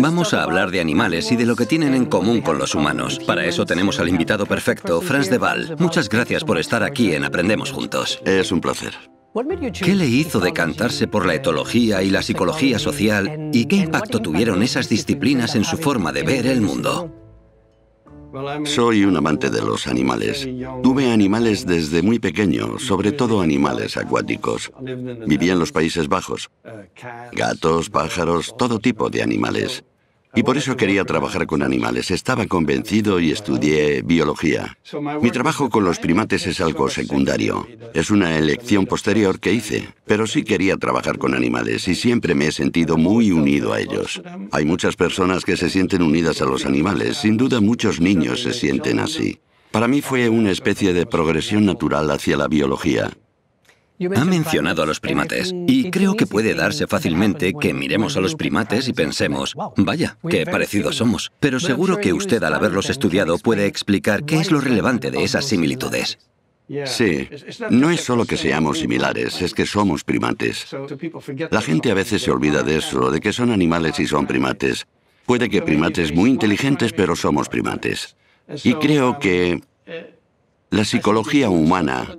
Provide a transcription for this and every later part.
Vamos a hablar de animales y de lo que tienen en común con los humanos. Para eso tenemos al invitado perfecto, Franz de Waal. Muchas gracias por estar aquí en Aprendemos Juntos. Es un placer. ¿Qué le hizo decantarse por la etología y la psicología social y qué impacto tuvieron esas disciplinas en su forma de ver el mundo? Soy un amante de los animales. Tuve animales desde muy pequeño, sobre todo animales acuáticos. Vivía en los Países Bajos. Gatos, pájaros, todo tipo de animales. Y por eso quería trabajar con animales. Estaba convencido y estudié biología. Mi trabajo con los primates es algo secundario. Es una elección posterior que hice. Pero sí quería trabajar con animales y siempre me he sentido muy unido a ellos. Hay muchas personas que se sienten unidas a los animales. Sin duda muchos niños se sienten así. Para mí fue una especie de progresión natural hacia la biología. Ha mencionado a los primates y creo que puede darse fácilmente que miremos a los primates y pensemos, vaya, qué parecidos somos. Pero seguro que usted al haberlos estudiado puede ¿eh? explicar qué es lo relevante de esas ¿eh? similitudes. Sí, no es solo que seamos similares, es que somos primates. La gente a veces se olvida de eso, de que son animales y son primates. Puede que primates muy inteligentes, pero somos primates. Y creo que eh, la psicología humana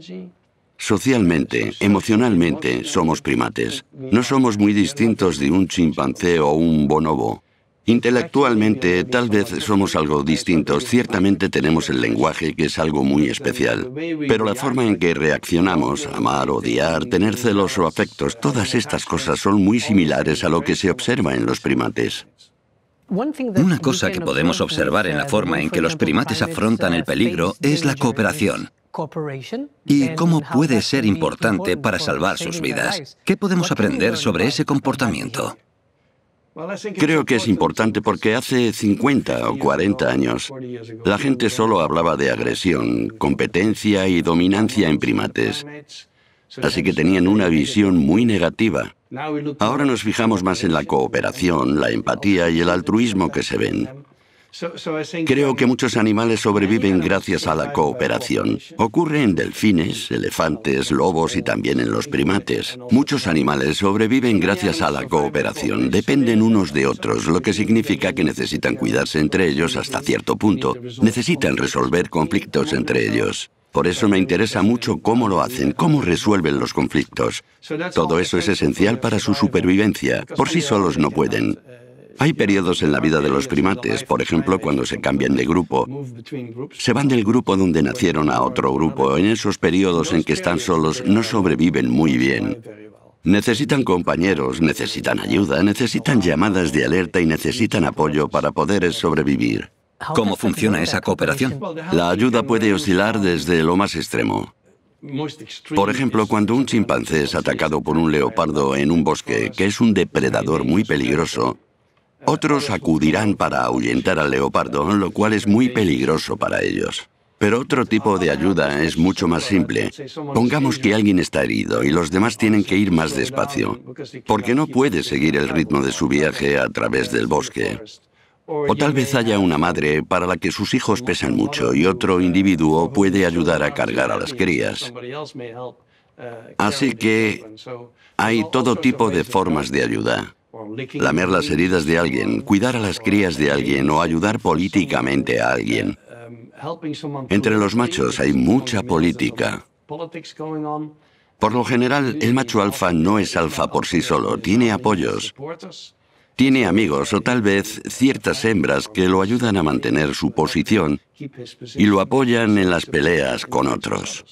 Socialmente, emocionalmente, somos primates. No somos muy distintos de un chimpancé o un bonobo. Intelectualmente, tal vez somos algo distintos. Ciertamente tenemos el lenguaje, que es algo muy especial. Pero la forma en que reaccionamos, amar, odiar, tener celos o afectos, todas estas cosas son muy similares a lo que se observa en los primates. Una cosa que podemos observar en la forma en que los primates afrontan el peligro es la cooperación. ¿Y cómo puede ser importante para salvar sus vidas? ¿Qué podemos aprender sobre ese comportamiento? Creo que es importante porque hace 50 o 40 años la gente solo hablaba de agresión, competencia y dominancia en primates. Así que tenían una visión muy negativa. Ahora nos fijamos más en la cooperación, la empatía y el altruismo que se ven. Creo que muchos animales sobreviven gracias a la cooperación. Ocurre en delfines, elefantes, lobos y también en los primates. Muchos animales sobreviven gracias a la cooperación. Dependen unos de otros, lo que significa que necesitan cuidarse entre ellos hasta cierto punto. Necesitan resolver conflictos entre ellos. Por eso me interesa mucho cómo lo hacen, cómo resuelven los conflictos. Todo eso es esencial para su supervivencia. Por sí solos no pueden. Hay periodos en la vida de los primates, por ejemplo, cuando se cambian de grupo, se van del grupo donde nacieron a otro grupo. En esos periodos en que están solos no sobreviven muy bien. Necesitan compañeros, necesitan ayuda, necesitan llamadas de alerta y necesitan apoyo para poder sobrevivir. ¿Cómo funciona esa cooperación? La ayuda puede oscilar desde lo más extremo. Por ejemplo, cuando un chimpancé es atacado por un leopardo en un bosque, que es un depredador muy peligroso, otros acudirán para ahuyentar al leopardo, lo cual es muy peligroso para ellos. Pero otro tipo de ayuda es mucho más simple. Pongamos que alguien está herido y los demás tienen que ir más despacio, porque no puede seguir el ritmo de su viaje a través del bosque. O tal vez haya una madre para la que sus hijos pesan mucho y otro individuo puede ayudar a cargar a las crías. Así que hay todo tipo de formas de ayuda lamer las heridas de alguien, cuidar a las crías de alguien o ayudar políticamente a alguien. Entre los machos hay mucha política. Por lo general, el macho alfa no es alfa por sí solo, tiene apoyos, tiene amigos o tal vez ciertas hembras que lo ayudan a mantener su posición y lo apoyan en las peleas con otros.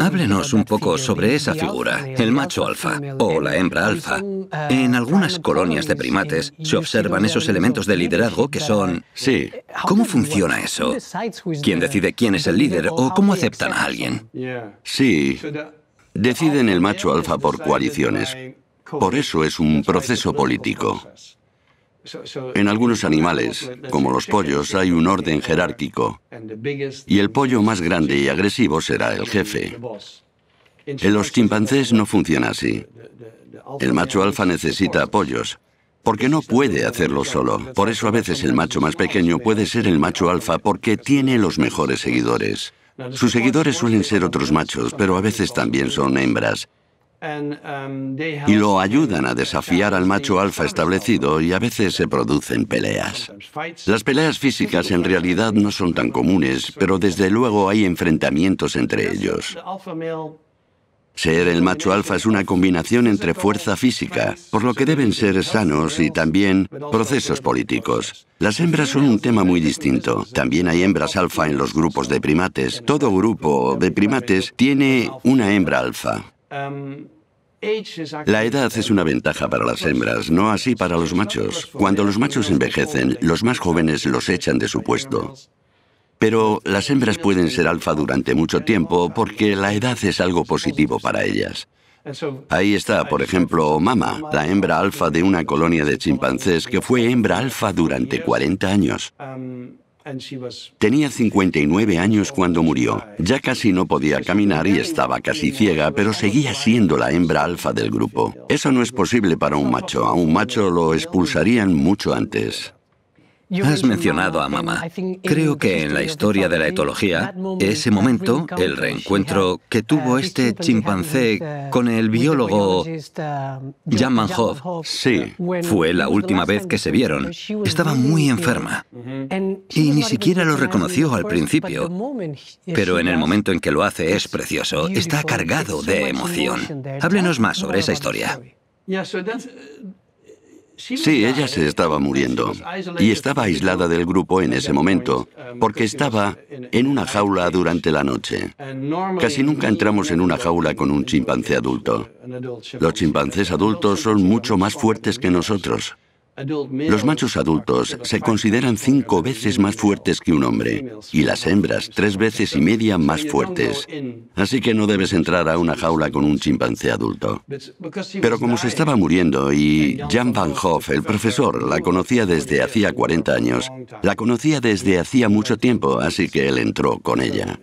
Háblenos un poco sobre esa figura, el macho alfa o la hembra alfa. Uh, en algunas colonias de primates se observan esos elementos de liderazgo que son... Uh, sí. ¿Cómo funciona eso? ¿Quién decide quién es el líder o cómo aceptan a alguien? Sí. Deciden el macho alfa por coaliciones. Por eso es un proceso político. En algunos animales, como los pollos, hay un orden jerárquico y el pollo más grande y agresivo será el jefe. En los chimpancés no funciona así. El macho alfa necesita apoyos, porque no puede hacerlo solo. Por eso a veces el macho más pequeño puede ser el macho alfa porque tiene los mejores seguidores. Sus seguidores suelen ser otros machos, pero a veces también son hembras. Um, y lo ayudan a desafiar al macho alfa establecido y a veces se producen peleas. Las peleas físicas en realidad no son tan comunes, pero desde luego hay enfrentamientos entre ellos. Ser el macho alfa es una combinación entre fuerza física, por lo que deben ser sanos y también procesos políticos. Las hembras son un tema muy distinto. También hay hembras alfa en los grupos de primates. Todo grupo de primates tiene una hembra alfa. Em, la edad es una ventaja para las hembras, no así para los machos. Cuando los machos envejecen, los más jóvenes los echan de su puesto. Pero las hembras pueden ser alfa durante mucho tiempo porque la edad es algo positivo para ellas. Ahí está, por ejemplo, Mama, la hembra alfa de una colonia de chimpancés que fue hembra alfa durante 40 años. Em, Tenía 59 años cuando murió. Ya casi no podía caminar y estaba casi ciega, pero seguía siendo la hembra alfa del grupo. Eso no es posible para un macho. A un macho lo expulsarían mucho antes. Has mencionado a mamá. Creo que en la historia de la etología, ese momento, el reencuentro que tuvo uh, este chimpancé uh, con el biólogo uh, Jan Manhoff, sí, fue la última vez que se vieron. Estaba muy enferma mm-hmm. y ni siquiera lo reconoció al principio, pero en el momento en que lo hace es precioso, está cargado de emoción. Háblenos más sobre esa historia. Sí, ella se estaba muriendo y estaba aislada del grupo en ese momento porque estaba en una jaula durante la noche. Casi nunca entramos en una jaula con un chimpancé adulto. Los chimpancés adultos son mucho más fuertes que nosotros. Los machos adultos se consideran cinco veces más fuertes que un hombre y las hembras tres veces y media más fuertes. Así que no debes entrar a una jaula con un chimpancé adulto. Pero como se estaba muriendo y Jan Van Hoff, el profesor, la conocía desde hacía 40 años, la conocía desde hacía mucho tiempo, así que él entró con ella.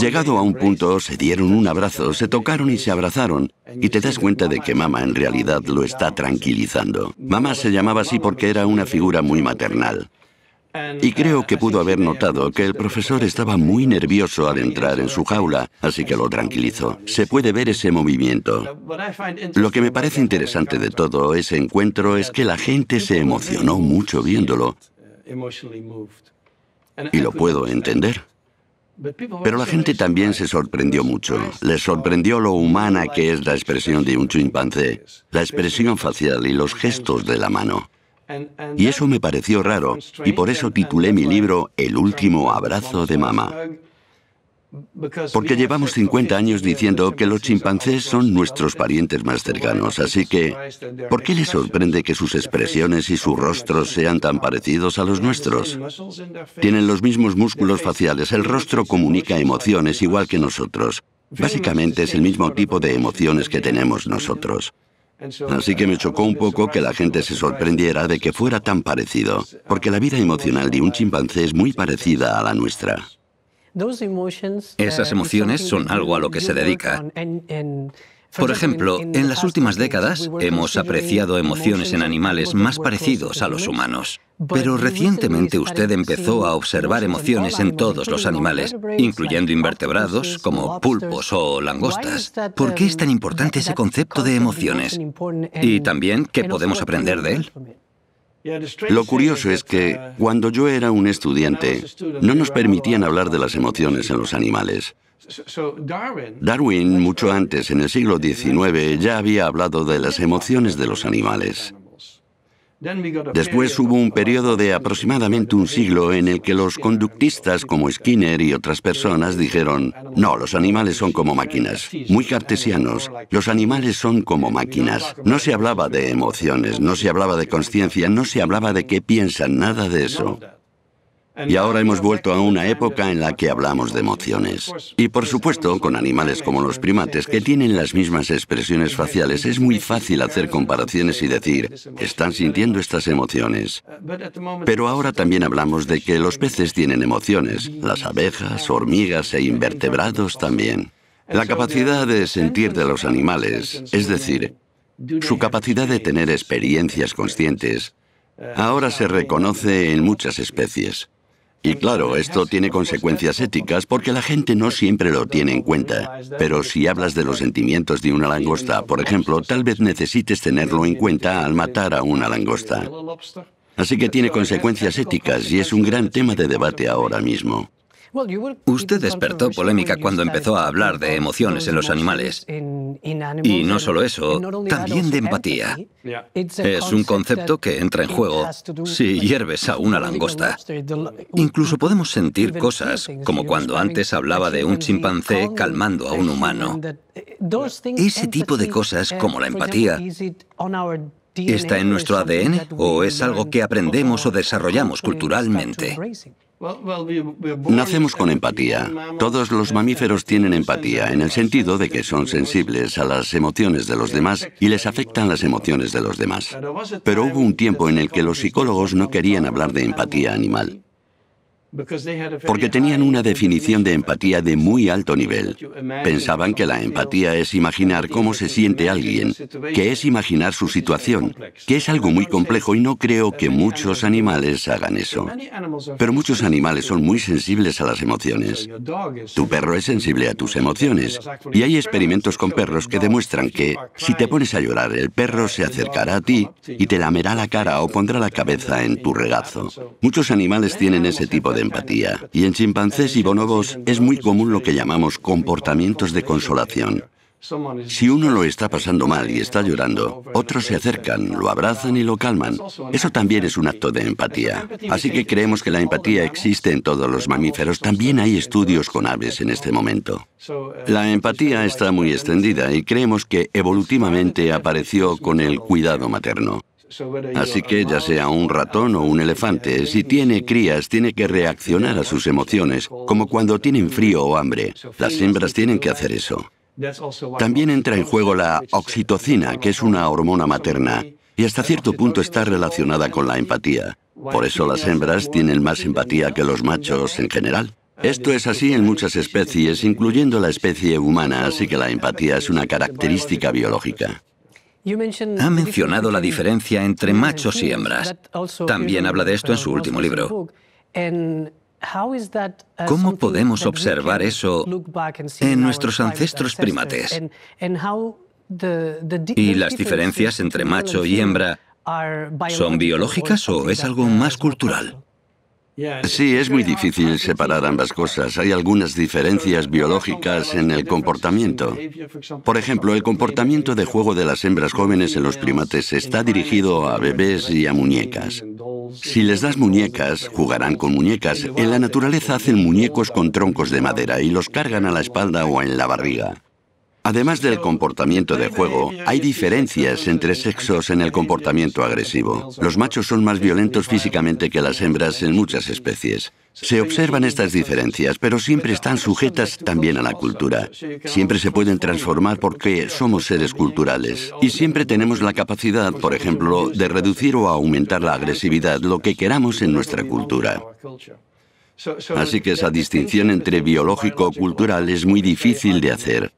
Llegado a un punto, se dieron un abrazo, se tocaron y se abrazaron, y te das cuenta de que mamá en realidad lo está tranquilizando. Mamá se llamaba así porque era una figura muy maternal. Y creo que pudo haber notado que el profesor estaba muy nervioso al entrar en su jaula, así que lo tranquilizó. Se puede ver ese movimiento. Lo que me parece interesante de todo ese encuentro es que la gente se emocionó mucho viéndolo. Y lo puedo entender. Pero la gente también se sorprendió mucho. Les sorprendió lo humana que es la expresión de un chimpancé, la expresión facial y los gestos de la mano. Y eso me pareció raro, y por eso titulé mi libro El último abrazo de mamá. Porque llevamos 50 años diciendo que los chimpancés son nuestros parientes más cercanos, así que, ¿por qué les sorprende que sus expresiones y sus rostros sean tan parecidos a los nuestros? Tienen los mismos músculos faciales, el rostro comunica emociones igual que nosotros. Básicamente es el mismo tipo de emociones que tenemos nosotros. Así que me uh, chocó un poco que la gente se sorprendiera de que fuera tan parecido, uh, porque la vida emocional de un chimpancé es muy parecida a la nuestra. Uh, Esas emociones son algo a lo que se dedica. Por ejemplo, en las últimas décadas hemos apreciado emociones en animales más parecidos a los humanos. Pero recientemente usted empezó a observar emociones en todos los animales, incluyendo invertebrados como pulpos o langostas. ¿Por qué es um, tan importante ese concepto de emociones? Y también, ¿qué podemos aprender de él? Lo curioso es que cuando yo era un estudiante no nos permitían hablar de las emociones en los animales. Darwin, mucho antes, en el siglo XIX, ya había hablado de las emociones de los animales. Después hubo un periodo de aproximadamente un siglo en el que los conductistas como Skinner y otras personas dijeron, no, los animales son como máquinas, muy cartesianos, los animales son como máquinas. No se hablaba de emociones, no se hablaba de conciencia, no se hablaba de qué piensan, nada de eso. Y ahora hemos vuelto a una época en la que hablamos de emociones. Y por supuesto, con animales como los primates, que tienen las mismas expresiones faciales, es muy fácil hacer comparaciones y decir, están sintiendo estas emociones. Pero ahora también hablamos de que los peces tienen emociones, las abejas, hormigas e invertebrados también. La capacidad de sentir de los animales, es decir, su capacidad de tener experiencias conscientes, ahora se reconoce en muchas especies. Y claro, esto tiene consecuencias éticas porque la gente no siempre lo tiene en cuenta. Pero si hablas de los sentimientos de una langosta, por ejemplo, tal vez necesites tenerlo en cuenta al matar a una langosta. Así que tiene consecuencias éticas y es un gran tema de debate ahora mismo. Usted despertó polémica cuando empezó a hablar de emociones en los animales. Y no solo eso, también de empatía. Es un concepto que entra en juego si hierves a una langosta. Incluso podemos sentir cosas, como cuando antes hablaba de un chimpancé calmando a un humano. Ese tipo de cosas, como la empatía, ¿Está en nuestro ADN o es algo que aprendemos o desarrollamos culturalmente? Nacemos con empatía. Todos los mamíferos tienen empatía, en el sentido de que son sensibles a las emociones de los demás y les afectan las emociones de los demás. Pero hubo un tiempo en el que los psicólogos no querían hablar de empatía animal porque tenían una definición de empatía de muy alto nivel. Pensaban que la empatía es imaginar cómo se siente alguien, que es imaginar su situación, que es algo muy complejo y no creo que muchos animales hagan eso. Pero muchos animales son muy sensibles a las emociones. Tu perro es sensible a tus emociones y hay experimentos con perros que demuestran que si te pones a llorar, el perro se acercará a ti y te lamerá la cara o pondrá la cabeza en tu regazo. Muchos animales tienen ese tipo de empatía. Y en chimpancés y bonobos es muy común lo que llamamos comportamientos de consolación. Si uno lo está pasando mal y está llorando, otros se acercan, lo abrazan y lo calman. Eso también es un acto de empatía. Así que creemos que la empatía existe en todos los mamíferos. También hay estudios con aves en este momento. La empatía está muy extendida y creemos que evolutivamente apareció con el cuidado materno. Así que ya sea un ratón o un elefante, si tiene crías tiene que reaccionar a sus emociones, como cuando tienen frío o hambre. Las hembras tienen que hacer eso. También entra en juego la oxitocina, que es una hormona materna, y hasta cierto punto está relacionada con la empatía. Por eso las hembras tienen más empatía que los machos en general. Esto es así en muchas especies, incluyendo la especie humana, así que la empatía es una característica biológica. Ha mencionado la diferencia entre machos y hembras. También habla de esto en su último libro. Uh, ¿Cómo podemos observar eso en nuestros ancestros primates? ¿Y las diferencias entre macho y hembra son biológicas o es algo uh, más cultural? Sí, es muy difícil separar ambas cosas. Hay algunas diferencias biológicas en el comportamiento. Por ejemplo, el comportamiento de juego de las hembras jóvenes en los primates está dirigido a bebés y a muñecas. Si les das muñecas, jugarán con muñecas. En la naturaleza hacen muñecos con troncos de madera y los cargan a la espalda o en la barriga. Además del comportamiento de juego, hay diferencias entre sexos en el comportamiento agresivo. Los machos son más violentos físicamente que las hembras en muchas especies. Se observan estas diferencias, pero siempre están sujetas también a la cultura. Siempre se pueden transformar porque somos seres culturales y siempre tenemos la capacidad, por ejemplo, de reducir o aumentar la agresividad, lo que queramos en nuestra cultura. Así que esa distinción entre biológico-cultural o es muy difícil de hacer.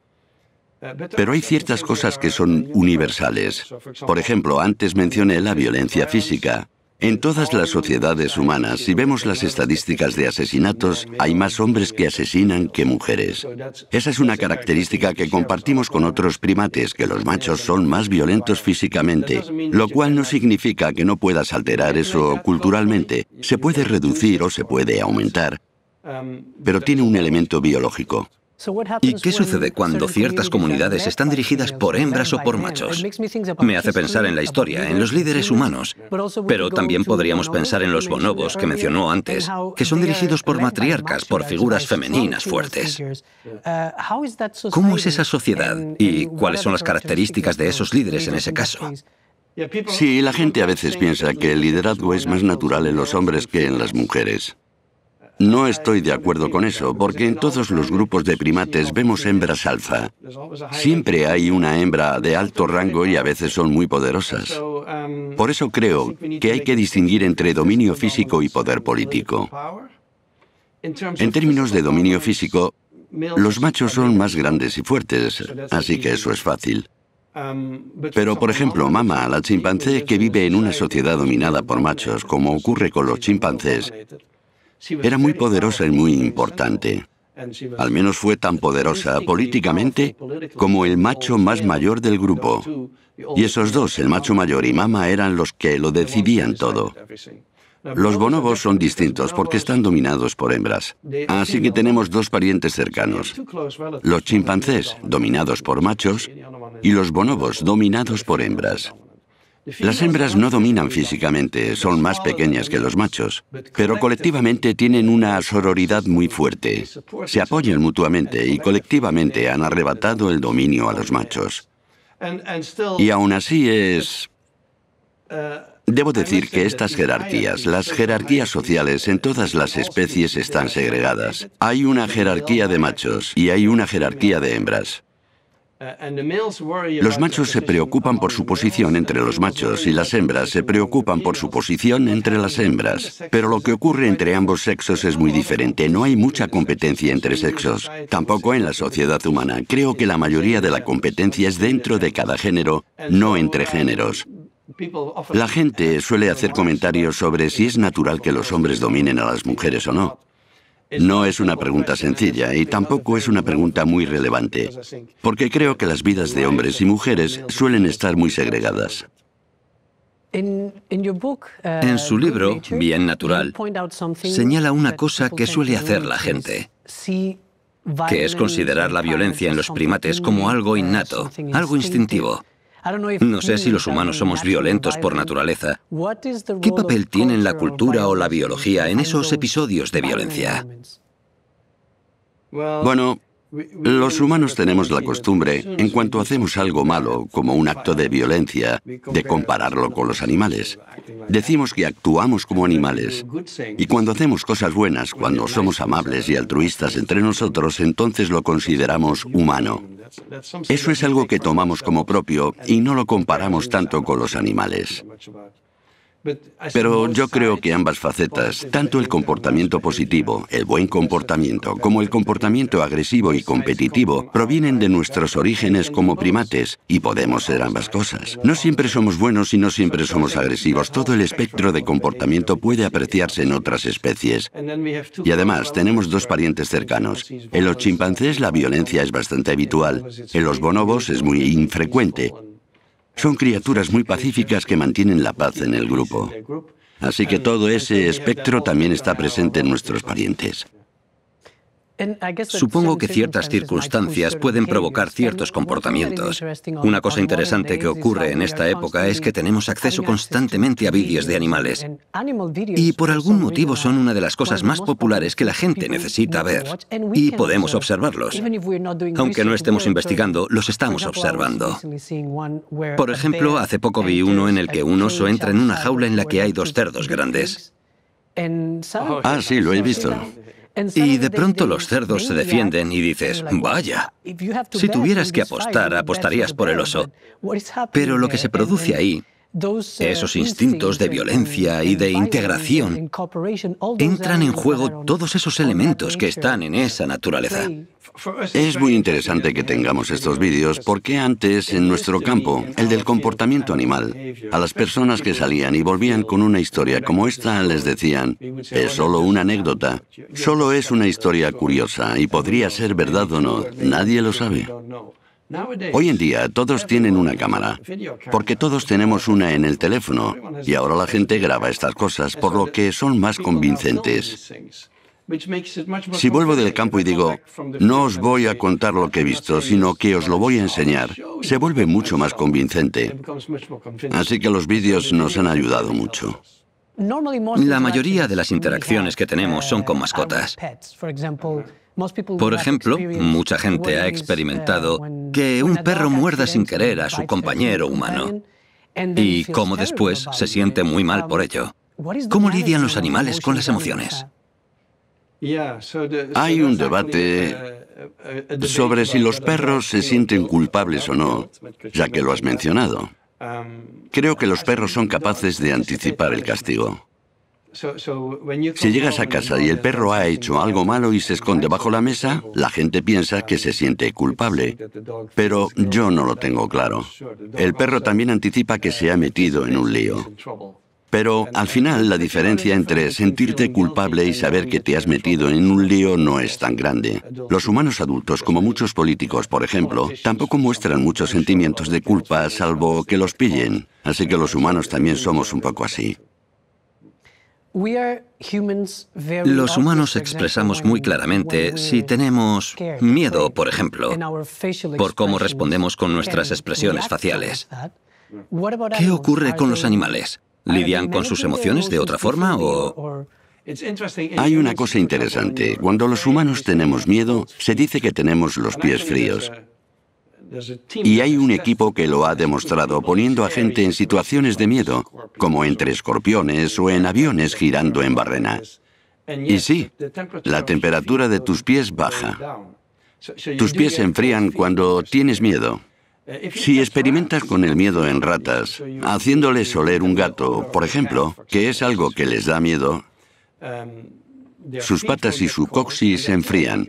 Pero hay ciertas cosas que son universales. Por ejemplo, antes mencioné la violencia física. En todas las sociedades humanas, si vemos las estadísticas de asesinatos, hay más hombres que asesinan que mujeres. Esa es una característica que compartimos con otros primates, que los machos son más violentos físicamente, lo cual no significa que no puedas alterar eso culturalmente. Se puede reducir o se puede aumentar, pero tiene un elemento biológico. ¿Y qué sucede cuando ciertas comunidades están dirigidas por hembras o por machos? Me hace pensar en la historia, en los líderes humanos, pero también podríamos pensar en los bonobos que mencionó antes, que son dirigidos por matriarcas, por figuras femeninas fuertes. Uh, ¿Cómo es esa sociedad y cuáles son las características de esos líderes en ese caso? Sí, la gente a veces piensa que el liderazgo es más natural en los hombres que en las mujeres. No estoy de acuerdo con eso, porque en todos los grupos de primates vemos hembras alfa. Siempre hay una hembra de alto rango y a veces son muy poderosas. Por eso creo que hay que distinguir entre dominio físico y poder político. En términos de dominio físico, los machos son más grandes y fuertes, así que eso es fácil. Pero, por ejemplo, Mama, la chimpancé que vive en una sociedad dominada por machos, como ocurre con los chimpancés, era muy poderosa y muy importante. Al menos fue tan poderosa políticamente como el macho más mayor del grupo. Y esos dos, el macho mayor y Mama, eran los que lo decidían todo. Los bonobos son distintos porque están dominados por hembras. Así que tenemos dos parientes cercanos. Los chimpancés, dominados por machos, y los bonobos, dominados por hembras. Las hembras no dominan físicamente, son más pequeñas que los machos, pero colectivamente tienen una sororidad muy fuerte. Se apoyan mutuamente y colectivamente han arrebatado el dominio a los machos. Y aún así es... Debo decir que estas jerarquías, las jerarquías sociales en todas las especies están segregadas. Hay una jerarquía de machos y hay una jerarquía de hembras. Uh, los machos se preocupan por su posición entre los machos y las hembras se preocupan por su posición entre las hembras. Pero lo que ocurre entre ambos sexos es muy diferente. No hay mucha competencia entre sexos. Tampoco en la sociedad humana. Creo que la mayoría de la competencia es dentro de cada género, no entre géneros. La gente suele hacer comentarios sobre si es natural que los hombres dominen a las mujeres o no. No es una pregunta sencilla y tampoco es una pregunta muy relevante, porque creo que las vidas de hombres y mujeres suelen estar muy segregadas. En uh, su libro, Bien Natural, señala una cosa que suele hacer la gente, que es considerar la violencia en los primates como algo innato, algo instintivo. No sé si los humanos somos violentos por naturaleza. ¿Qué papel tienen la cultura o la biología en esos episodios de violencia? Bueno, los humanos tenemos la costumbre, en cuanto hacemos algo malo, como un acto de violencia, de compararlo con los animales. Decimos que actuamos como animales. Y cuando hacemos cosas buenas, cuando somos amables y altruistas entre nosotros, entonces lo consideramos humano. Eso es algo que tomamos como propio y no lo comparamos tanto con los animales. Pero yo creo que ambas facetas, tanto el comportamiento positivo, el buen comportamiento, como el comportamiento agresivo y competitivo, provienen de nuestros orígenes como primates y podemos ser ambas cosas. No siempre somos buenos y no siempre somos agresivos. Todo el espectro de comportamiento puede apreciarse en otras especies. Y además tenemos dos parientes cercanos. En los chimpancés la violencia es bastante habitual, en los bonobos es muy infrecuente son criaturas muy pacíficas que mantienen la paz en el grupo. Así que todo ese espectro también está presente en nuestros parientes. Supongo que ciertas circunstancias pueden provocar ciertos comportamientos. Una cosa interesante que ocurre en esta época es que tenemos acceso constantemente a vídeos de animales. Y por algún motivo son una de las cosas más populares que la gente necesita ver. Y podemos observarlos. Aunque no estemos investigando, los estamos observando. Por ejemplo, hace poco vi uno en el que un oso entra en una jaula en la que hay dos cerdos grandes. Ah, sí, lo he visto. Y de pronto los cerdos se defienden y dices, vaya, si tuvieras que apostar, apostarías por el oso. Pero lo que se produce ahí Uh, esos instintos de violencia y de integración entran en juego todos esos elementos que están en esa naturaleza. Es muy interesante que tengamos estos vídeos porque antes en nuestro campo, el del comportamiento animal, a las personas que salían y volvían con una historia como esta les decían, es solo una anécdota, solo es una historia curiosa y podría ser verdad o no, nadie lo sabe. Hoy en día todos tienen una cámara, porque todos tenemos una en el teléfono, y ahora la gente graba estas cosas, por lo que son más convincentes. Si vuelvo del campo y digo, no os voy a contar lo que he visto, sino que os lo voy a enseñar, se vuelve mucho más convincente. Así que los vídeos nos han ayudado mucho. La mayoría de las interacciones que tenemos son con mascotas. Por ejemplo, mucha gente ha uh, experimentado que un perro muerda sin querer a su compañero humano y cómo después se siente muy mal por um, ello. ¿Cómo lidian los animales con las emociones? Hay un debate sobre si los perros se sienten culpables o no, ya que lo has mencionado. Um, Creo que los perros son capaces de anticipar el castigo. Si llegas a casa y el perro ha hecho algo malo y se esconde bajo la mesa, la gente piensa que se siente culpable. Pero yo no lo tengo claro. El perro también anticipa que se ha uh, metido en un lío. Pero al final la diferencia entre sentirte culpable y saber que te has metido en un lío no es tan grande. Los humanos adultos, como muchos políticos, por ejemplo, tampoco muestran muchos sentimientos de culpa salvo que los pillen. Así que los humanos también somos un poco así. Los humanos expresamos muy claramente si tenemos miedo, por ejemplo, por cómo respondemos con nuestras expresiones faciales. ¿Qué ocurre con los animales? ¿Lidian con sus emociones de otra forma o...? Hay una cosa interesante. Cuando los humanos tenemos miedo, se dice que tenemos los pies fríos. Y hay un equipo que lo ha demostrado poniendo a gente en situaciones de miedo, como entre escorpiones o en aviones girando en barrena. Y sí, la temperatura de tus pies baja. Tus pies se enfrían cuando tienes miedo. Si experimentas con el miedo en ratas, haciéndoles oler un gato, por ejemplo, que es algo que les da miedo, sus patas y su coxis se enfrían.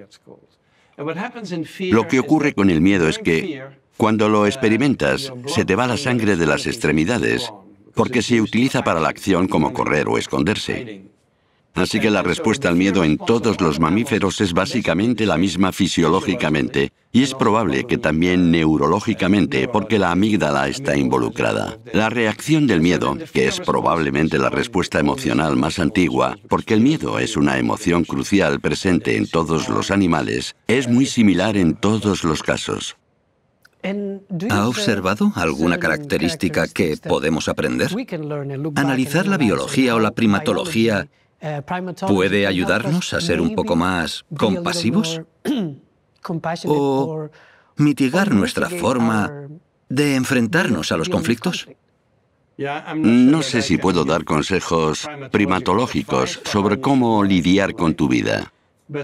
Lo que ocurre con el miedo es que cuando lo uh, experimentas se te va la sangre de las extremidades porque se utiliza para la acción como correr o esconderse. Así que la respuesta al miedo en todos los mamíferos es básicamente la misma fisiológicamente y es probable que también neurológicamente porque la amígdala está involucrada. La reacción del miedo, que es probablemente la respuesta emocional más antigua, porque el miedo es una emoción crucial presente en todos los animales, es muy similar en todos los casos. ¿Ha observado alguna característica que podemos aprender? Analizar la biología o la primatología ¿Puede ayudarnos a ser un poco más compasivos? ¿O mitigar nuestra forma de enfrentarnos a los conflictos? No sé si puedo dar consejos primatológicos uh, sobre cómo lidiar con tu vida. Uh,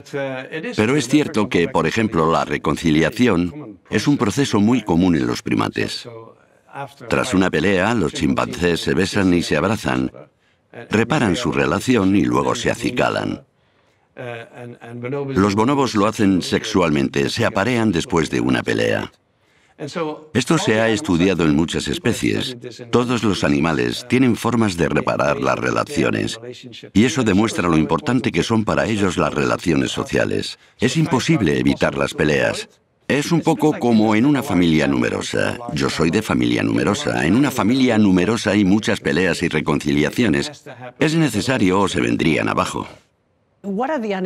Pero es cierto que, por ejemplo, la reconciliación es un proceso muy común en los primates. Uh, Tras una pelea, los chimpancés se besan y se abrazan, reparan su relación y luego se acicalan. Los bonobos lo hacen sexualmente, se aparean después de una pelea. Esto se ha estudiado en muchas especies. Todos los animales tienen formas de reparar las relaciones y eso demuestra lo importante que son para ellos las relaciones sociales. Es imposible evitar las peleas, es un poco como en una familia numerosa. Yo soy de familia numerosa. En una familia numerosa hay muchas peleas y reconciliaciones. Es necesario o se vendrían abajo.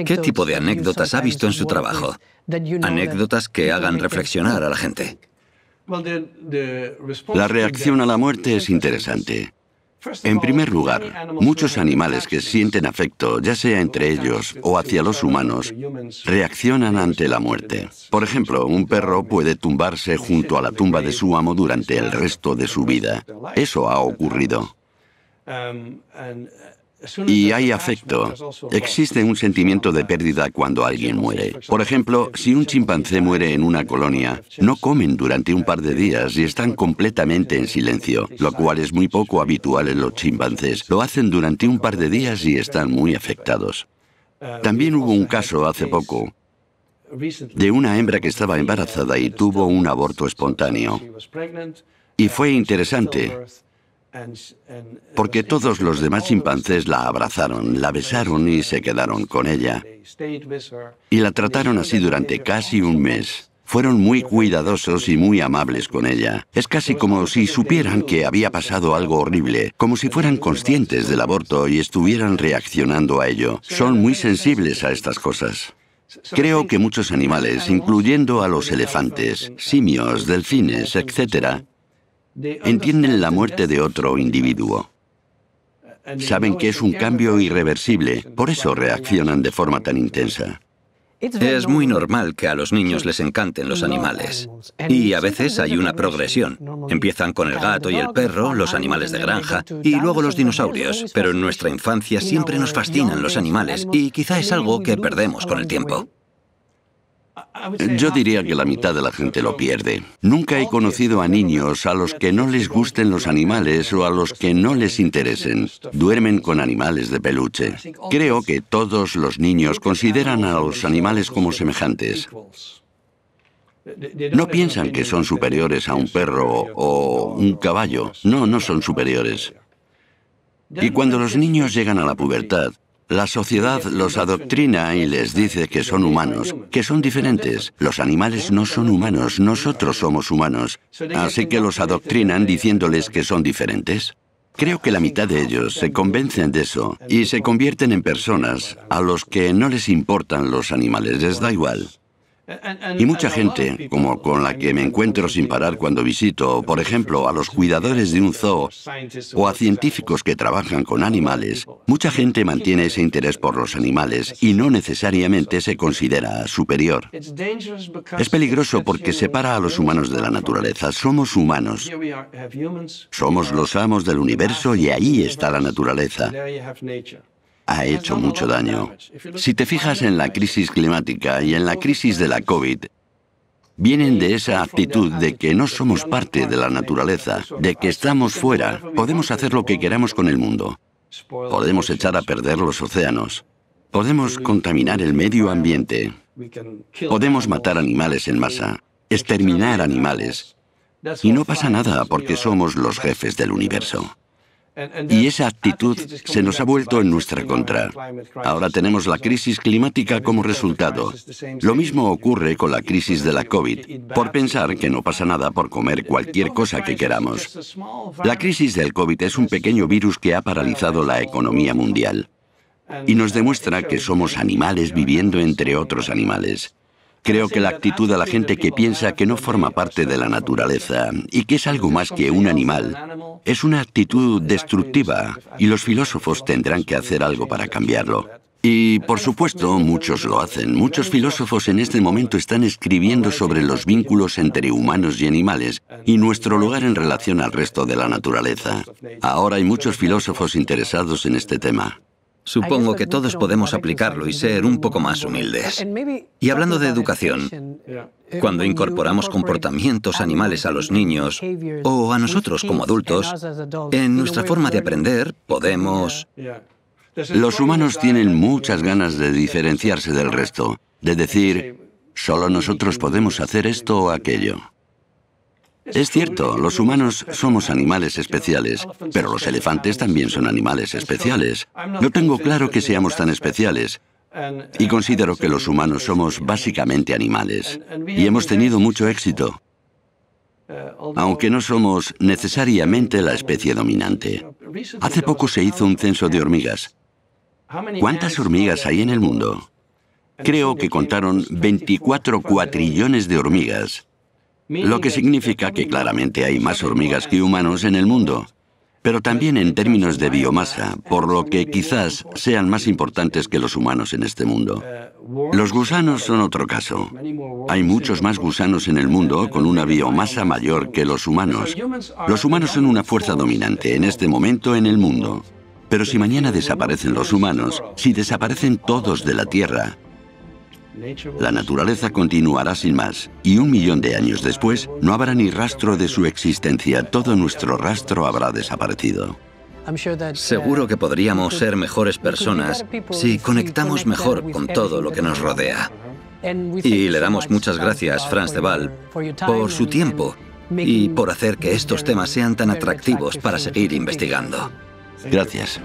¿Qué tipo de anécdotas ha visto en su trabajo? Anécdotas que hagan reflexionar a la gente. La reacción a la muerte es interesante. En primer lugar, muchos animales que sienten afecto, ya sea entre ellos o hacia los humanos, reaccionan ante la muerte. Por ejemplo, un perro puede tumbarse junto a la tumba de su amo durante el resto de su vida. Eso ha ocurrido. Um, uh, y hay afecto. Existe un sentimiento de pérdida cuando alguien muere. Por ejemplo, si un chimpancé muere en una colonia, no comen durante un par de días y están completamente en silencio, lo cual es muy poco habitual en los chimpancés. Lo hacen durante un par de días y están muy afectados. Eh, También hubo un caso hace poco de una hembra que estaba embarazada y tuvo un aborto espontáneo. Y fue interesante porque todos los demás chimpancés la abrazaron, la besaron y se quedaron con ella. Y la trataron así durante casi un mes. Fueron muy cuidadosos y muy amables con ella. Es casi como si supieran que había pasado algo horrible, como si fueran conscientes del aborto y estuvieran reaccionando a ello. Son muy sensibles a estas cosas. Creo que muchos animales, incluyendo a los elefantes, simios, delfines, etc., entienden la muerte de otro individuo. Eh, Saben que es un cambio irreversible, por eso reaccionan de forma tan intensa. Es muy normal que a los niños les encanten los animales. Y a veces hay una progresión. Empiezan con el gato y el perro, los animales de granja, y luego los dinosaurios. Pero en nuestra infancia siempre nos fascinan los animales y quizá es algo que perdemos con el tiempo. Yo diría que la mitad de la gente lo pierde. Nunca he conocido a niños a los que no les gusten los animales o a los que no les interesen. Duermen con animales de peluche. Creo que todos los niños consideran a los animales como semejantes. No piensan que son superiores a un perro o un caballo. No, no son superiores. Y cuando los niños llegan a la pubertad, la sociedad los adoctrina y les dice que son humanos, que son diferentes. Los animales no son humanos, nosotros somos humanos. Así que los adoctrinan diciéndoles que son diferentes. Creo que la mitad de ellos se convencen de eso y se convierten en personas a los que no les importan los animales, les da igual. Y mucha gente, como con la que me encuentro sin parar cuando visito, por ejemplo, a los cuidadores de un zoo o a científicos que trabajan con animales, mucha gente mantiene ese interés por los animales y no necesariamente se considera superior. Es peligroso porque separa a los humanos de la naturaleza. Somos humanos. Somos los amos del universo y ahí está la naturaleza ha hecho mucho daño. Si te fijas en la crisis climática y en la crisis de la COVID, vienen de esa actitud de que no somos parte de la naturaleza, de que estamos fuera, podemos hacer lo que queramos con el mundo, podemos echar a perder los océanos, podemos contaminar el medio ambiente, podemos matar animales en masa, exterminar animales, y no pasa nada porque somos los jefes del universo. Y esa actitud se nos ha vuelto en nuestra contra. Ahora tenemos la crisis climática como resultado. Lo mismo ocurre con la crisis de la COVID, por pensar que no pasa nada por comer cualquier cosa que queramos. La crisis del COVID es un pequeño virus que ha paralizado la economía mundial y nos demuestra que somos animales viviendo entre otros animales. Creo que la actitud de la gente que piensa que no forma parte de la naturaleza y que es algo más que un animal es una actitud destructiva y los filósofos tendrán que hacer algo para cambiarlo. Y por supuesto, muchos lo hacen. Muchos filósofos en este momento están escribiendo sobre los vínculos entre humanos y animales y nuestro lugar en relación al resto de la naturaleza. Ahora hay muchos filósofos interesados en este tema. Supongo que todos podemos aplicarlo y ser un poco más humildes. Y hablando de educación, cuando eh, incorporamos comportamientos animales a los niños o a nosotros como adultos, en nuestra forma de aprender podemos... Uh, los humanos tienen muchas ganas de diferenciarse del resto, de decir, solo nosotros podemos hacer esto o aquello. Es cierto, los humanos somos animales especiales, pero los elefantes también son animales especiales. No tengo claro que seamos tan especiales. Y considero que los humanos somos básicamente animales. Y hemos tenido mucho éxito, aunque no somos necesariamente la especie dominante. Hace poco se hizo un censo de hormigas. ¿Cuántas hormigas hay en el mundo? Creo que contaron 24 cuatrillones de hormigas lo que significa que claramente hay más hormigas que humanos en el mundo, pero también en términos de biomasa, por lo que quizás sean más importantes que los humanos en este mundo. Los gusanos son otro caso. Hay muchos más gusanos en el mundo con una biomasa mayor que los humanos. Los humanos son una fuerza dominante en este momento en el mundo. Pero si mañana desaparecen los humanos, si desaparecen todos de la Tierra, la naturaleza continuará sin más, y un millón de años después no habrá ni rastro de su existencia, todo nuestro rastro habrá desaparecido. Seguro que podríamos ser mejores personas si conectamos mejor con todo lo que nos rodea. Y le damos muchas gracias, Franz de Waal, por su tiempo y por hacer que estos temas sean tan atractivos para seguir investigando. Gracias.